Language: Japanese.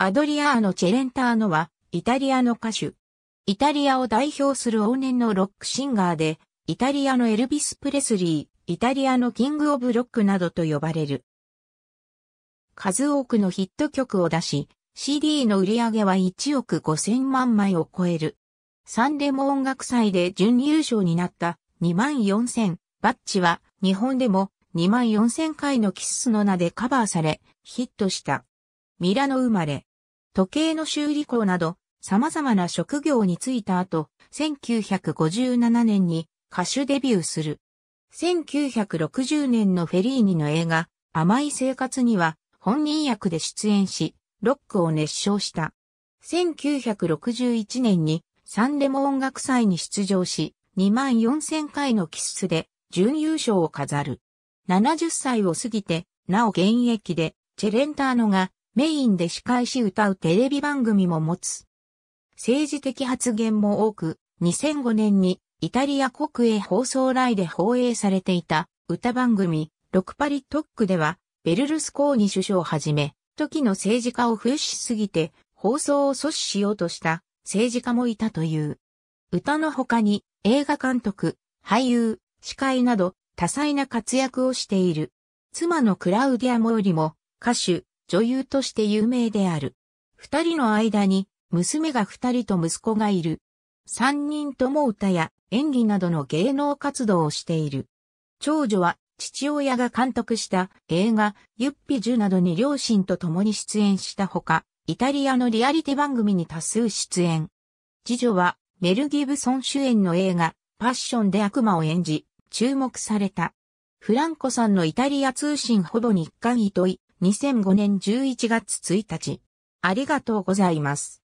アドリアーノ・チェレンターノは、イタリアの歌手。イタリアを代表する往年のロックシンガーで、イタリアのエルビス・プレスリー、イタリアのキング・オブ・ロックなどと呼ばれる。数多くのヒット曲を出し、CD の売り上げは1億5000万枚を超える。サンデモ音楽祭で準優勝になった24000バッチは日本でも24000回のキッスの名でカバーされヒットした。ミラノ生まれ。時計の修理工など、様々な職業に就いた後、1957年に歌手デビューする。1960年のフェリーニの映画、甘い生活には本人役で出演し、ロックを熱唱した。1961年にサンレモ音楽祭に出場し、2万4000回のキッスで準優勝を飾る。70歳を過ぎて、なお現役で、チェレンターノがメインで司会し歌うテレビ番組も持つ。政治的発言も多く、2005年にイタリア国営放送来で放映されていた歌番組、ロクパリトックでは、ベルルスコーニ首相をはじめ、時の政治家を風しすぎて、放送を阻止しようとした政治家もいたという。歌の他に映画監督、俳優、司会など多彩な活躍をしている。妻のクラウディア・モーリも歌手、女優として有名である。二人の間に娘が二人と息子がいる。三人とも歌や演技などの芸能活動をしている。長女は父親が監督した映画ユッピジュなどに両親と共に出演したほか、イタリアのリアリティ番組に多数出演。次女はメル・ギブソン主演の映画パッションで悪魔を演じ、注目された。フランコさんのイタリア通信ほぼ日韓糸井、2005年11月1日。ありがとうございます。